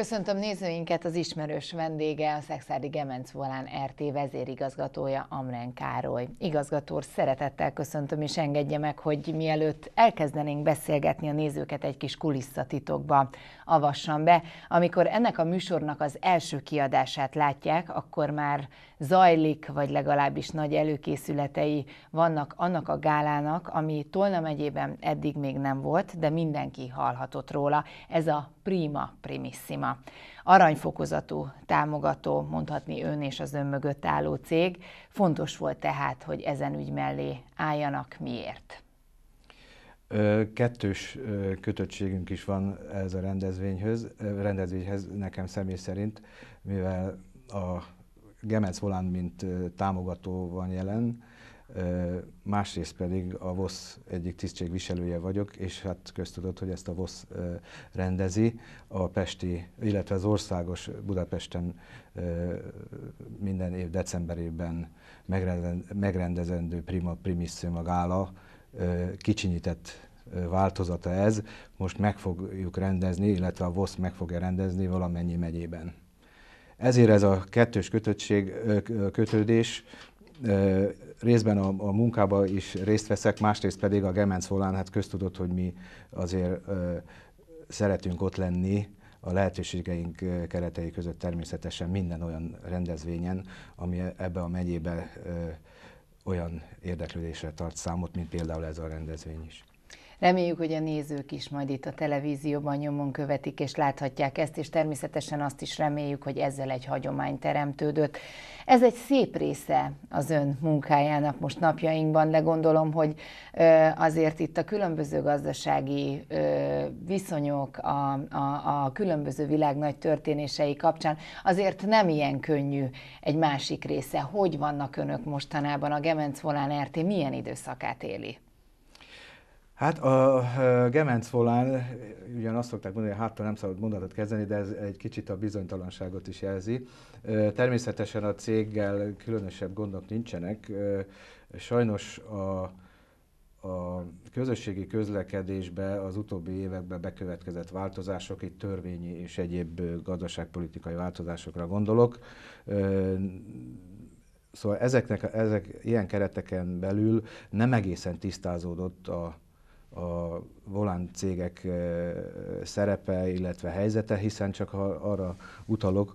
Köszöntöm nézőinket, az ismerős vendége, a Szexádi Gemenc Volán RT vezérigazgatója Amren Károly. Igazgató szeretettel köszöntöm, és engedje meg, hogy mielőtt elkezdenénk beszélgetni a nézőket egy kis kulisszatitokba, avassam be. Amikor ennek a műsornak az első kiadását látják, akkor már zajlik, vagy legalábbis nagy előkészületei vannak annak a gálának, ami Tolna megyében eddig még nem volt, de mindenki hallhatott róla. Ez a prima primissima. Aranyfokozatú támogató, mondhatni ön és az ön mögött álló cég. Fontos volt tehát, hogy ezen ügy mellé álljanak. Miért? Kettős kötöttségünk is van ez a rendezvényhöz, rendezvényhez nekem személy szerint, mivel a Gemelc Holland, mint támogató van jelen, másrészt pedig a VOSZ egyik tisztségviselője vagyok, és hát köztudott, hogy ezt a VOSZ rendezi, a pesti, illetve az országos Budapesten minden év decemberében megrendezendő prima, primissima Magála kicsinyített változata ez. Most meg fogjuk rendezni, illetve a VOSZ meg fogja rendezni valamennyi megyében. Ezért ez a kettős kötöttség, kötődés részben a, a munkába is részt veszek, másrészt pedig a Gemenc Volán, hát köztudott, hogy mi azért ö, szeretünk ott lenni, a lehetőségeink keretei között természetesen minden olyan rendezvényen, ami ebbe a megyébe ö, olyan érdeklődésre tart számot, mint például ez a rendezvény is. Reméljük, hogy a nézők is majd itt a televízióban nyomon követik és láthatják ezt, és természetesen azt is reméljük, hogy ezzel egy hagyomány teremtődött. Ez egy szép része az ön munkájának most napjainkban, de gondolom, hogy azért itt a különböző gazdasági viszonyok, a, a, a különböző világ nagy történései kapcsán azért nem ilyen könnyű egy másik része. Hogy vannak önök mostanában? A Gemenc Volán RT milyen időszakát éli? Hát a Gemenc volán, ugyan azt szokták mondani, hogy háttal nem szabad mondatot kezdeni, de ez egy kicsit a bizonytalanságot is jelzi. Természetesen a céggel különösebb gondok nincsenek. Sajnos a, a közösségi közlekedésbe az utóbbi években bekövetkezett változások, itt törvényi és egyéb gazdaságpolitikai változásokra gondolok, Szóval ezeknek, ezek ilyen kereteken belül nem egészen tisztázódott a a volán cégek eh, szerepe, illetve helyzete, hiszen csak arra utalok,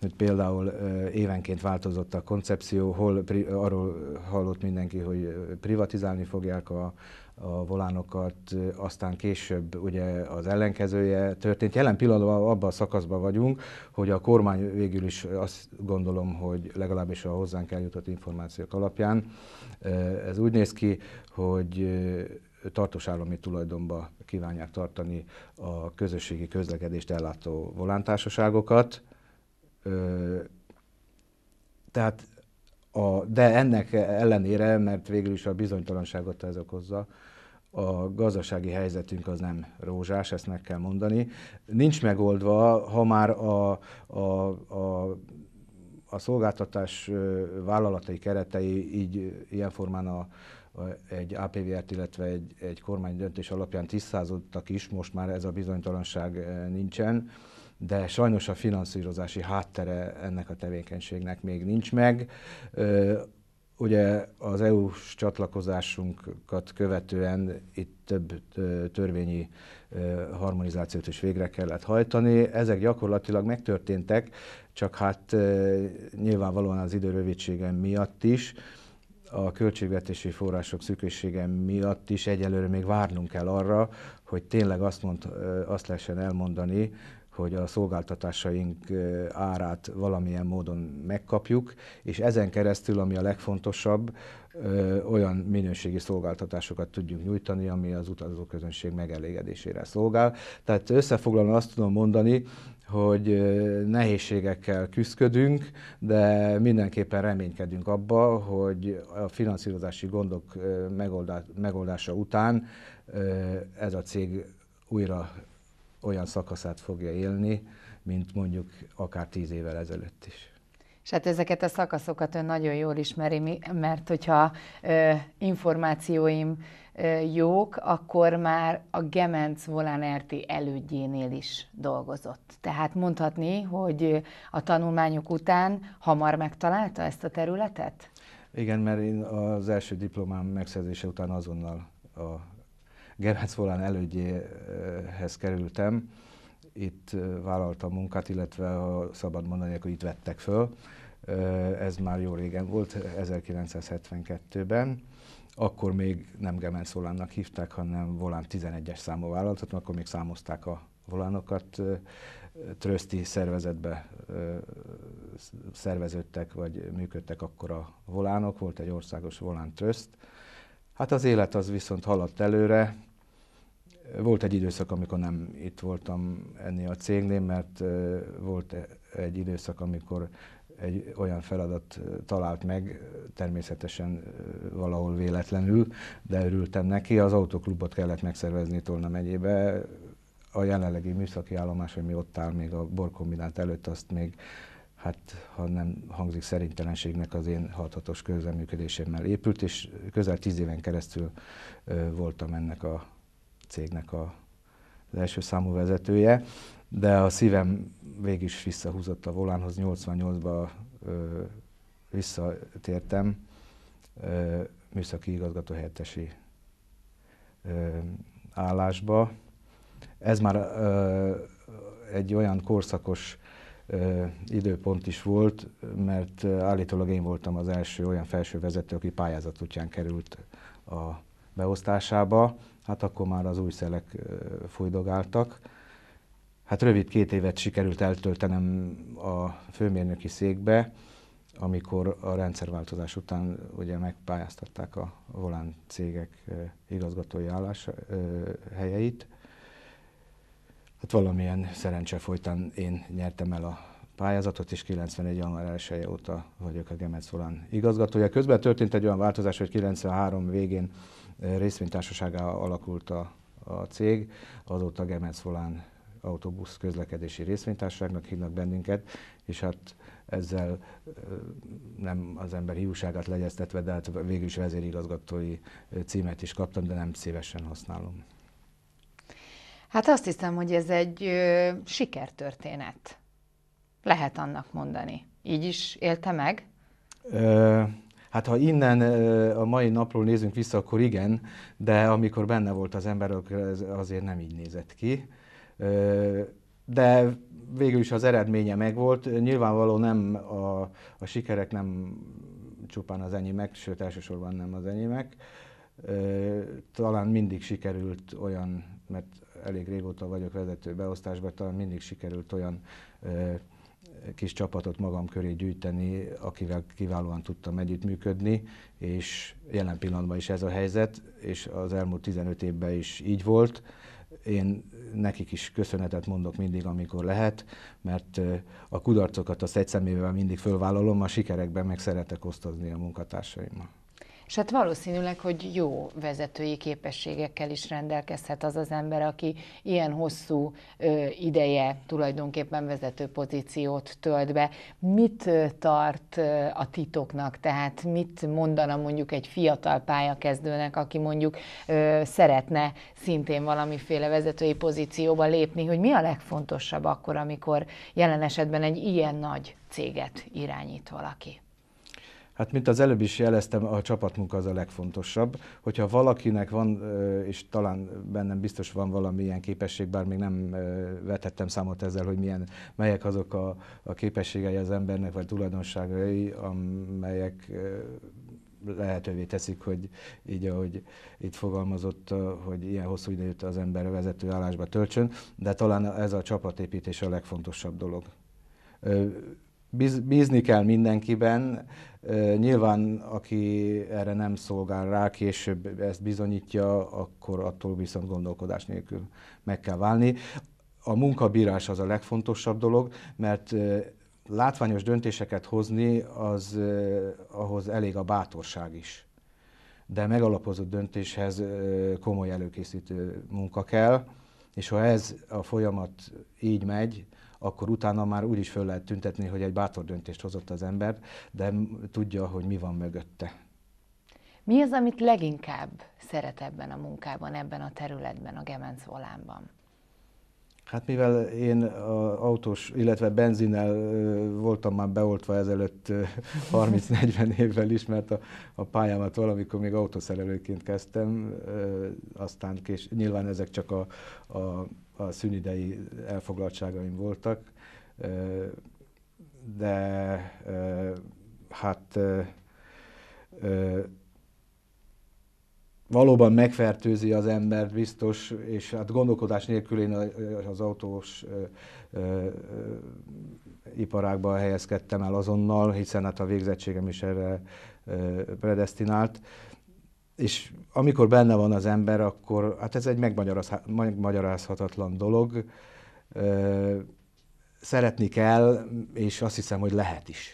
hogy például eh, évenként változott a koncepció, hol pri, arról hallott mindenki, hogy privatizálni fogják a, a volánokat, aztán később ugye az ellenkezője történt. Jelen pillanatban abban a szakaszban vagyunk, hogy a kormány végül is azt gondolom, hogy legalábbis a hozzánk eljutott információk alapján eh, ez úgy néz ki, hogy tartós állami tulajdonba kívánják tartani a közösségi közlekedést ellátó volántársaságokat. Tehát a, de ennek ellenére, mert végül is a bizonytalanságot ez okozza, a gazdasági helyzetünk az nem rózsás, ezt meg kell mondani. Nincs megoldva, ha már a, a, a a szolgáltatás vállalatai keretei így ilyen formán a, egy APVR-t, illetve egy, egy kormány döntés alapján tisztázottak is, most már ez a bizonytalanság eh, nincsen, de sajnos a finanszírozási háttere ennek a tevékenységnek még nincs meg. Eh, ugye az EU-s csatlakozásunkat követően itt több eh, törvényi harmonizációt is végre kellett hajtani. Ezek gyakorlatilag megtörténtek, csak hát nyilvánvalóan az idő rövidsége miatt is a költségvetési források szüksége miatt is egyelőre még várnunk kell arra, hogy tényleg azt, mond, azt lehessen elmondani, hogy a szolgáltatásaink árát valamilyen módon megkapjuk, és ezen keresztül, ami a legfontosabb, olyan minőségi szolgáltatásokat tudjuk nyújtani, ami az utazóközönség megelégedésére szolgál. Tehát összefoglalva azt tudom mondani, hogy nehézségekkel küzdködünk, de mindenképpen reménykedünk abba, hogy a finanszírozási gondok megoldása után ez a cég újra olyan szakaszát fogja élni, mint mondjuk akár tíz évvel ezelőtt is. És hát ezeket a szakaszokat ön nagyon jól ismeri, mert hogyha ö, információim jók, akkor már a Gemenc Volanerti elődjénél is dolgozott. Tehát mondhatni, hogy a tanulmányok után hamar megtalálta ezt a területet? Igen, mert én az első diplomám megszerzése után azonnal a Gemenc Volán elődjéhez kerültem. Itt vállaltam munkát, illetve ha szabad mondani, akkor itt vettek föl. Ez már jó régen volt, 1972-ben akkor még nem Gemenc hívták, hanem Volán 11-es számú vállalatot, akkor még számozták a volánokat, trösti szervezetbe szerveződtek, vagy működtek akkor a volánok, volt egy országos volán tröszt. Hát az élet az viszont haladt előre, volt egy időszak, amikor nem itt voltam ennél a cégnél, mert volt e-, egy időszak, amikor egy olyan feladat talált meg, természetesen valahol véletlenül, de örültem neki. Az autóklubot kellett megszervezni Tolna megyébe. A jelenlegi műszaki állomás, ami ott áll még a borkombinát előtt, azt még hát ha nem hangzik szerintelenségnek az én hathatos közleműködésemmel épült, és közel tíz éven keresztül voltam ennek a cégnek a, az első számú vezetője de a szívem végig is visszahúzott a volánhoz, 88-ba visszatértem ö, műszaki igazgatóhelyettesi állásba. Ez már ö, egy olyan korszakos ö, időpont is volt, mert állítólag én voltam az első olyan felső vezető, aki pályázat útján került a beosztásába. Hát akkor már az új szelek ö, fújdogáltak. Hát rövid két évet sikerült eltöltenem a főmérnöki székbe, amikor a rendszerváltozás után ugye megpályáztatták a volán cégek igazgatói állás helyeit. Hát valamilyen szerencse folytán én nyertem el a pályázatot, és 91. január 1 -e óta vagyok a Gemec Volán igazgatója. Közben történt egy olyan változás, hogy 93 végén részvénytársaságá alakult a, a cég, azóta Gemec Volán autóbusz közlekedési részvénytárságnak hívnak bennünket, és hát ezzel nem az ember hiúságát legyeztetve, de hát végül is vezérigazgatói címet is kaptam, de nem szívesen használom. Hát azt hiszem, hogy ez egy ö, sikertörténet. Lehet annak mondani. Így is élte meg? Ö, hát ha innen ö, a mai napról nézünk vissza, akkor igen, de amikor benne volt az ember, azért nem így nézett ki de végül is az eredménye megvolt. Nyilvánvaló nem a, a sikerek nem csupán az enyémek, sőt elsősorban nem az enyémek. Talán mindig sikerült olyan, mert elég régóta vagyok vezető beosztásban, talán mindig sikerült olyan kis csapatot magam köré gyűjteni, akivel kiválóan tudtam együttműködni, és jelen pillanatban is ez a helyzet, és az elmúlt 15 évben is így volt én nekik is köszönetet mondok mindig, amikor lehet, mert a kudarcokat a egy mindig fölvállalom, a sikerekben meg szeretek osztozni a munkatársaimmal. És hát valószínűleg, hogy jó vezetői képességekkel is rendelkezhet az az ember, aki ilyen hosszú ö, ideje tulajdonképpen vezető pozíciót tölt be. Mit tart a titoknak, tehát mit mondana mondjuk egy fiatal pályakezdőnek, aki mondjuk ö, szeretne szintén valamiféle vezetői pozícióba lépni, hogy mi a legfontosabb akkor, amikor jelen esetben egy ilyen nagy céget irányít valaki? Hát, mint az előbb is jeleztem, a csapatmunka az a legfontosabb. Hogyha valakinek van, és talán bennem biztos van valamilyen képesség, bár még nem vetettem számot ezzel, hogy milyen, melyek azok a, a képességei az embernek, vagy tulajdonságai, amelyek lehetővé teszik, hogy így, ahogy itt fogalmazott, hogy ilyen hosszú időt az ember vezető állásba töltsön, de talán ez a csapatépítés a legfontosabb dolog bízni kell mindenkiben, Nyilván, aki erre nem szolgál rá, később ezt bizonyítja, akkor attól viszont gondolkodás nélkül meg kell válni. A munkabírás az a legfontosabb dolog, mert látványos döntéseket hozni, az, ahhoz elég a bátorság is. De megalapozott döntéshez komoly előkészítő munka kell, és ha ez a folyamat így megy, akkor utána már úgy is föl lehet tüntetni, hogy egy bátor döntést hozott az ember, de tudja, hogy mi van mögötte. Mi az, amit leginkább szeret ebben a munkában, ebben a területben, a Gemenc Volánban? Hát mivel én autós, illetve benzinnel voltam már beoltva ezelőtt 30-40 évvel is, mert a, a pályámat valamikor még autószerelőként kezdtem, aztán kés, nyilván ezek csak a, a, a szünidei elfoglaltságaim voltak, de hát valóban megfertőzi az embert, biztos, és hát gondolkodás nélkül én az autós ö, ö, iparágba helyezkedtem el azonnal, hiszen hát a végzettségem is erre ö, predestinált. És amikor benne van az ember, akkor hát ez egy megmagyarázhatatlan dolog. Ö, szeretni kell, és azt hiszem, hogy lehet is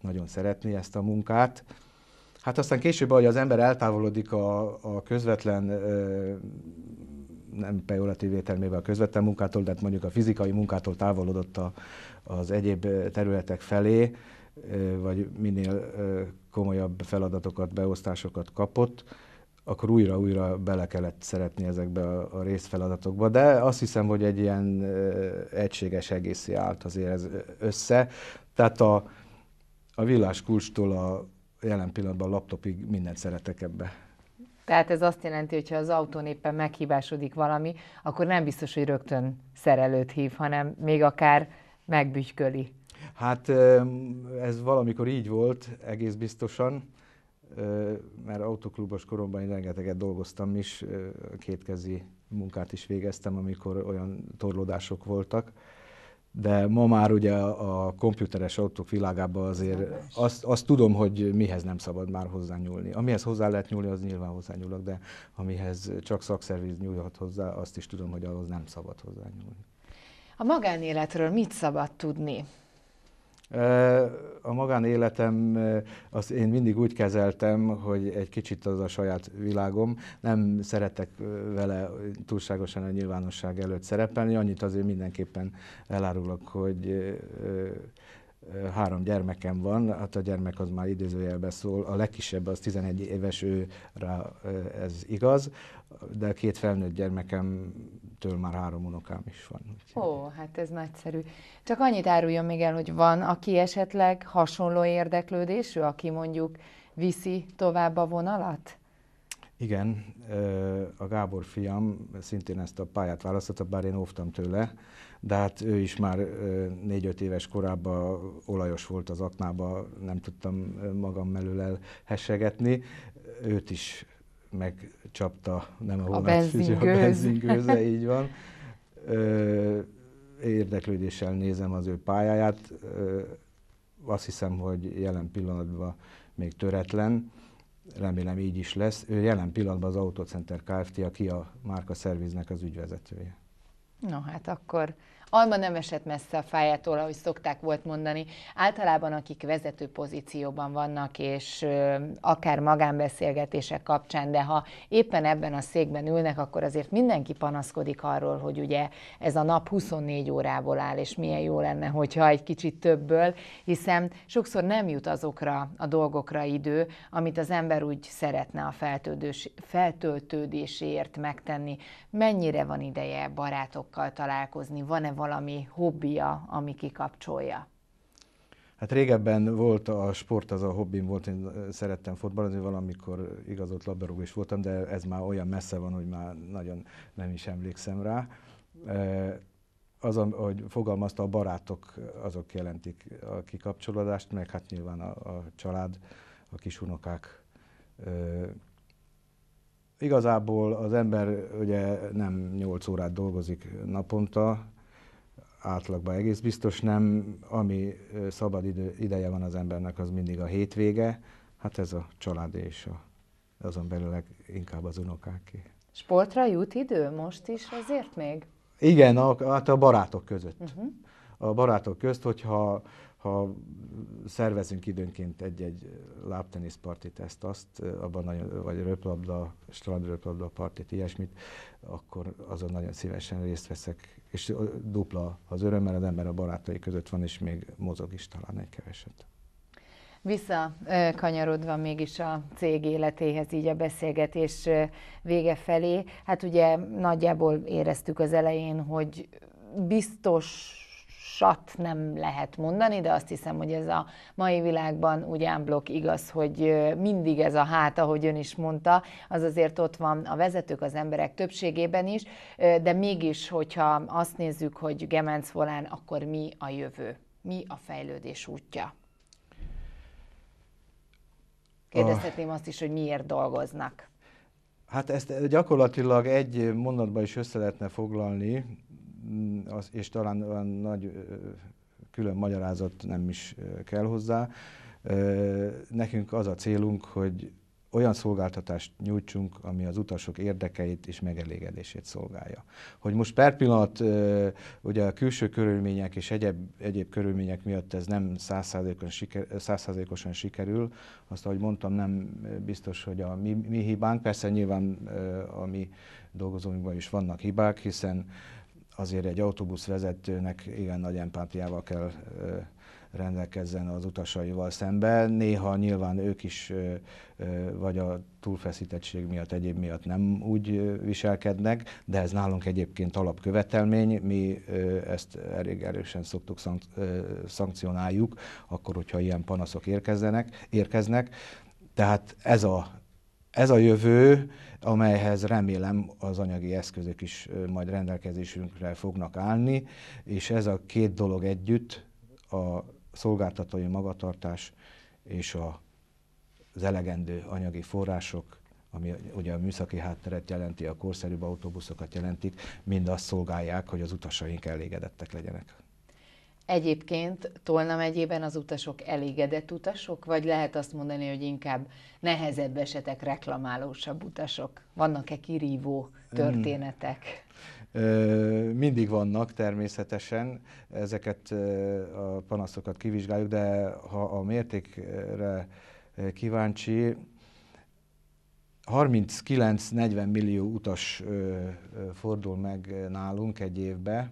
nagyon szeretni ezt a munkát Hát aztán később, ahogy az ember eltávolodik a, a közvetlen, nem pejoratív értelmében a közvetlen munkától, de hát mondjuk a fizikai munkától távolodott a, az egyéb területek felé, vagy minél komolyabb feladatokat, beosztásokat kapott, akkor újra-újra bele kellett szeretni ezekbe a, a részfeladatokba, de azt hiszem, hogy egy ilyen egységes egészi állt azért ez össze. Tehát a, a villás kulcstól a jelen pillanatban laptopig mindent szeretek ebbe. Tehát ez azt jelenti, hogy ha az autón éppen meghibásodik valami, akkor nem biztos, hogy rögtön szerelőt hív, hanem még akár megbütyköli. Hát ez valamikor így volt, egész biztosan, mert autoklubos koromban én rengeteget dolgoztam is, kétkezi munkát is végeztem, amikor olyan torlódások voltak, de ma már ugye a komputeres autók világában azért azt, azt tudom, hogy mihez nem szabad már hozzányúlni. Amihez hozzá lehet nyúlni, az nyilván hozzányúlok, de amihez csak szakszerviz nyúlhat hozzá, azt is tudom, hogy ahhoz nem szabad hozzányúlni. A magánéletről mit szabad tudni? A magánéletem, azt én mindig úgy kezeltem, hogy egy kicsit az a saját világom. Nem szeretek vele túlságosan a nyilvánosság előtt szerepelni, annyit azért mindenképpen elárulok, hogy három gyermekem van, hát a gyermek az már idézőjelbe szól, a legkisebb az 11 éves, ő rá ez igaz, de két felnőtt gyermekem ettől már három unokám is van. Úgyhogy. Ó, hát ez nagyszerű. Csak annyit áruljon még el, hogy van, aki esetleg hasonló érdeklődésű, aki mondjuk viszi tovább a vonalat? Igen, a Gábor fiam szintén ezt a pályát választotta, bár én óvtam tőle, de hát ő is már négy-öt éves korában olajos volt az aknába, nem tudtam magam mellől elhessegetni. Őt is megcsapta, nem a hónapfüző, a benzingőze, így van. Ö, érdeklődéssel nézem az ő pályáját. Ö, azt hiszem, hogy jelen pillanatban még töretlen, remélem így is lesz. Ő jelen pillanatban az Autocenter Kft., aki a Márka Szerviznek az ügyvezetője. No, hát akkor Alma nem esett messze a fájától, ahogy szokták volt mondani. Általában akik vezető pozícióban vannak, és akár magánbeszélgetések kapcsán, de ha éppen ebben a székben ülnek, akkor azért mindenki panaszkodik arról, hogy ugye ez a nap 24 órából áll, és milyen jó lenne, hogyha egy kicsit többből, hiszen sokszor nem jut azokra a dolgokra idő, amit az ember úgy szeretne a feltöltődéséért megtenni. Mennyire van ideje barátokkal találkozni, van-e valami hobbija, ami kikapcsolja? Hát régebben volt a sport, az a hobbim volt, én szerettem fotballozni, valamikor igazolt labdarúgó is voltam, de ez már olyan messze van, hogy már nagyon nem is emlékszem rá. E, az, hogy fogalmazta, a barátok azok jelentik a kikapcsolódást, meg hát nyilván a, a család, a kisunokák. E, igazából az ember ugye nem 8 órát dolgozik naponta, átlagban egész biztos nem. Ami szabad idő, ideje van az embernek, az mindig a hétvége. Hát ez a család és a, azon belül inkább az unokáké. Sportra jut idő most is azért még? Igen, a, hát a barátok között. Uh-huh a barátok közt, hogyha ha szervezünk időnként egy-egy lábteniszpartit, ezt, azt, abban nagyon, vagy röplabda, strandröplabda partit, ilyesmit, akkor azon nagyon szívesen részt veszek, és dupla az öröm, mert az ember a barátai között van, és még mozog is talán egy keveset. kanyarodva mégis a cég életéhez, így a beszélgetés vége felé, hát ugye nagyjából éreztük az elején, hogy biztos sat nem lehet mondani, de azt hiszem, hogy ez a mai világban ugye unblock igaz, hogy mindig ez a hát, ahogy ön is mondta, az azért ott van a vezetők, az emberek többségében is, de mégis, hogyha azt nézzük, hogy Gemenc volán, akkor mi a jövő? Mi a fejlődés útja? Kérdezhetném azt is, hogy miért dolgoznak. Hát ezt gyakorlatilag egy mondatban is össze lehetne foglalni, Mm, az, és talán olyan nagy külön magyarázat nem is kell hozzá. Nekünk az a célunk, hogy olyan szolgáltatást nyújtsunk, ami az utasok érdekeit és megelégedését szolgálja. Hogy most per pillanat ugye a külső körülmények és egyéb, egyéb körülmények miatt ez nem százszázalékosan siker, sikerül, azt ahogy mondtam nem biztos, hogy a mi, mi hibánk, persze nyilván a mi dolgozóinkban is vannak hibák, hiszen azért egy autóbuszvezetőnek igen nagy empátiával kell rendelkezzen az utasaival szemben. Néha nyilván ők is vagy a túlfeszítettség miatt, egyéb miatt nem úgy viselkednek, de ez nálunk egyébként alapkövetelmény, mi ezt elég erősen szoktuk szank- szankcionáljuk, akkor, hogyha ilyen panaszok érkeznek. érkeznek. Tehát ez a ez a jövő, amelyhez remélem az anyagi eszközök is majd rendelkezésünkre fognak állni, és ez a két dolog együtt, a szolgáltatói magatartás és a, az elegendő anyagi források, ami ugye a műszaki hátteret jelenti, a korszerűbb autóbuszokat jelentik, mind azt szolgálják, hogy az utasaink elégedettek legyenek. Egyébként Tolna megyében az utasok elégedett utasok, vagy lehet azt mondani, hogy inkább nehezebb esetek reklamálósabb utasok? Vannak-e kirívó hmm. történetek? Mindig vannak természetesen, ezeket a panaszokat kivizsgáljuk, de ha a mértékre kíváncsi, 39-40 millió utas fordul meg nálunk egy évbe,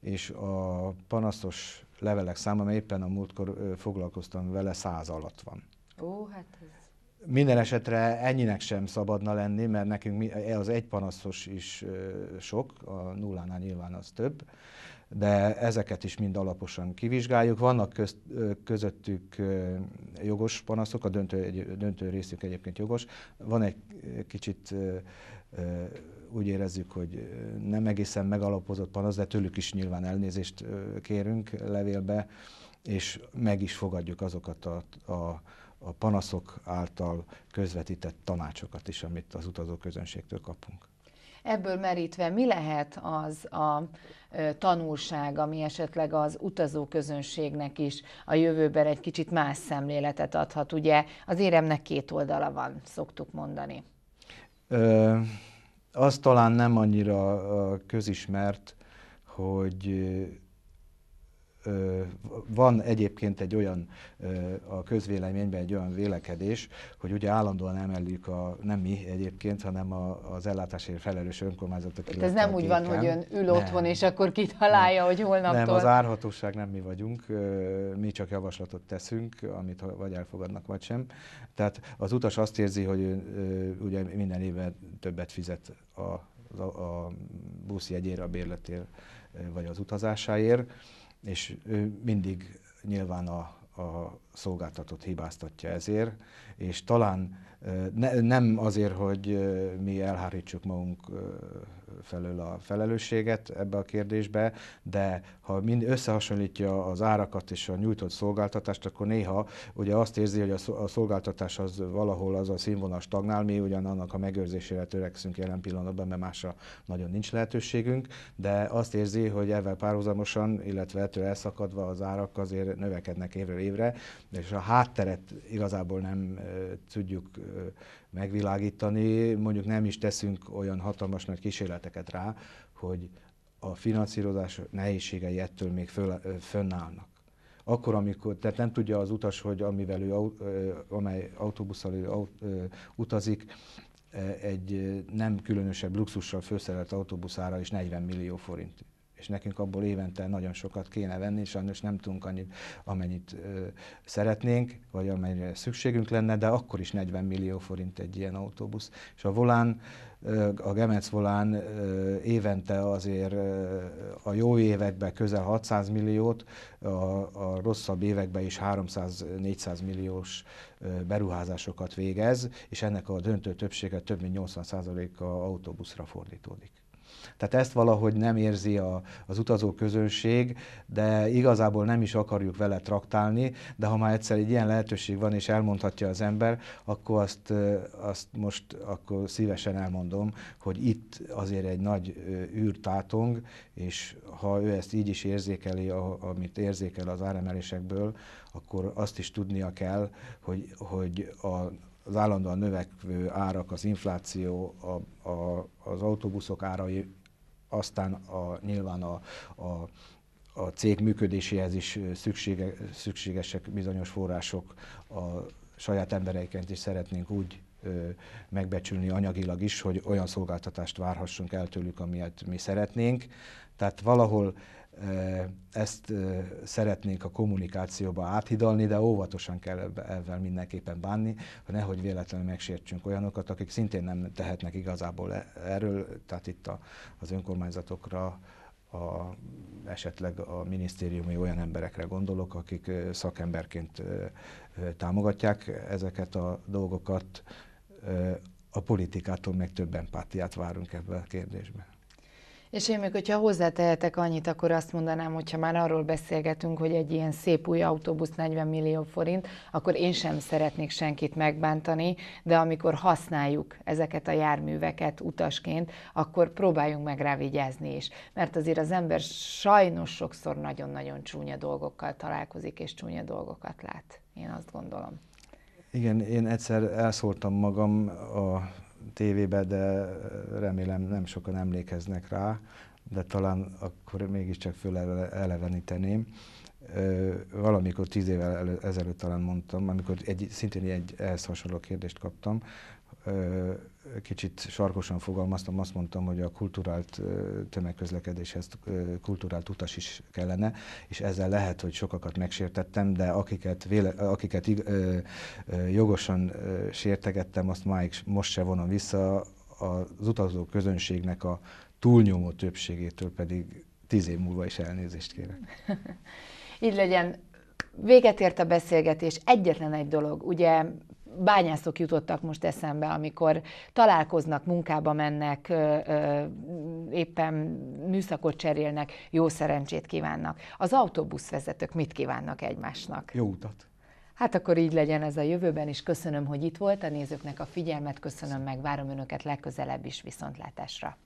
és a panaszos levelek száma, mert éppen a múltkor foglalkoztam vele, száz alatt van. Ó, hát ez... Minden esetre ennyinek sem szabadna lenni, mert nekünk mi, e az egy panaszos is sok, a nullánál nyilván az több, de ezeket is mind alaposan kivizsgáljuk. Vannak közt, közöttük jogos panaszok, a döntő, döntő részük egyébként jogos. Van egy kicsit úgy érezzük, hogy nem egészen megalapozott panasz, de tőlük is nyilván elnézést kérünk levélbe, és meg is fogadjuk azokat a, a, a panaszok által közvetített tanácsokat is, amit az utazó közönségtől kapunk. Ebből merítve mi lehet az a tanulság, ami esetleg az utazó közönségnek is a jövőben egy kicsit más szemléletet adhat? Ugye az éremnek két oldala van, szoktuk mondani. Ö- az talán nem annyira közismert, hogy van egyébként egy olyan a közvéleményben egy olyan vélekedés, hogy ugye állandóan emeljük a, nem mi egyébként, hanem a, az ellátásért felelős önkormányzatok. Itt ez nem úgy van, hogy ön ül otthon nem. és akkor kitalálja, nem. hogy holnap. Nem, az árhatóság nem mi vagyunk, mi csak javaslatot teszünk, amit vagy elfogadnak, vagy sem. Tehát az utas azt érzi, hogy ő, ugye minden évben többet fizet a, a, a buszjegyért, a bérletér, vagy az utazásáért és ő mindig nyilván a, a szolgáltatót hibáztatja ezért, és talán ne, nem azért, hogy mi elhárítsuk magunk felől a felelősséget ebbe a kérdésbe, de ha mind összehasonlítja az árakat és a nyújtott szolgáltatást, akkor néha ugye azt érzi, hogy a szolgáltatás az valahol az a színvonal stagnál, mi ugyan annak a megőrzésére törekszünk jelen pillanatban, mert másra nagyon nincs lehetőségünk, de azt érzi, hogy ezzel párhuzamosan, illetve ettől elszakadva az árak azért növekednek évről évre, és a hátteret igazából nem tudjuk megvilágítani, mondjuk nem is teszünk olyan hatalmas nagy kísérleteket rá, hogy a finanszírozás nehézségei ettől még föl, fönnállnak. Akkor, amikor, tehát nem tudja az utas, hogy amivel ő, amely autóbusszal ő utazik, egy nem különösebb luxussal főszerelt autóbuszára is 40 millió forint és nekünk abból évente nagyon sokat kéne venni, sajnos nem tudunk annyit, amennyit ö, szeretnénk, vagy amennyire szükségünk lenne, de akkor is 40 millió forint egy ilyen autóbusz. És a volán, ö, a Gemec volán ö, évente azért ö, a jó években közel 600 milliót, a, a rosszabb években is 300-400 milliós ö, beruházásokat végez, és ennek a döntő többsége több mint 80%-a autóbuszra fordítódik. Tehát ezt valahogy nem érzi a, az utazó közönség, de igazából nem is akarjuk vele traktálni, de ha már egyszer egy ilyen lehetőség van, és elmondhatja az ember, akkor azt, azt most akkor szívesen elmondom, hogy itt azért egy nagy űrtátong, és ha ő ezt így is érzékeli, amit érzékel az áremelésekből, akkor azt is tudnia kell, hogy, hogy a, az állandóan növekvő árak, az infláció, a, a, az autóbuszok árai aztán a, nyilván a, a, a cég működéséhez is szüksége, szükségesek bizonyos források, a saját embereiként is szeretnénk úgy megbecsülni anyagilag is, hogy olyan szolgáltatást várhassunk el tőlük, amilyet mi szeretnénk. Tehát valahol ezt szeretnénk a kommunikációba áthidalni, de óvatosan kell ebben mindenképpen bánni, hogy nehogy véletlenül megsértsünk olyanokat, akik szintén nem tehetnek igazából e, erről, tehát itt a, az önkormányzatokra a, esetleg a minisztériumi olyan emberekre gondolok, akik szakemberként támogatják ezeket a dolgokat. A politikától meg több empátiát várunk ebben a kérdésben. És én még, hogyha hozzátehetek annyit, akkor azt mondanám, hogyha már arról beszélgetünk, hogy egy ilyen szép új autóbusz 40 millió forint, akkor én sem szeretnék senkit megbántani, de amikor használjuk ezeket a járműveket utasként, akkor próbáljunk meg rá vigyázni is. Mert azért az ember sajnos sokszor nagyon-nagyon csúnya dolgokkal találkozik, és csúnya dolgokat lát. Én azt gondolom. Igen, én egyszer elszórtam magam a tévébe, de eh, remélem nem sokan emlékeznek rá, de talán akkor mégiscsak eleveníteném. Valamikor tíz évvel ezelőtt talán mondtam, amikor egy, szintén egy ehhez hasonló kérdést kaptam, kicsit sarkosan fogalmaztam, azt mondtam, hogy a kulturált tömegközlekedéshez kulturált utas is kellene, és ezzel lehet, hogy sokakat megsértettem, de akiket, véle, akiket ö, ö, jogosan ö, sértegettem, azt máig most se vonom vissza, az utazó közönségnek a túlnyomó többségétől pedig tíz év múlva is elnézést kérek. Így legyen. Véget ért a beszélgetés. Egyetlen egy dolog, ugye bányászok jutottak most eszembe, amikor találkoznak, munkába mennek, éppen műszakot cserélnek, jó szerencsét kívánnak. Az autóbuszvezetők mit kívánnak egymásnak? Jó utat! Hát akkor így legyen ez a jövőben is. Köszönöm, hogy itt volt a nézőknek a figyelmet, köszönöm meg, várom Önöket legközelebb is viszontlátásra.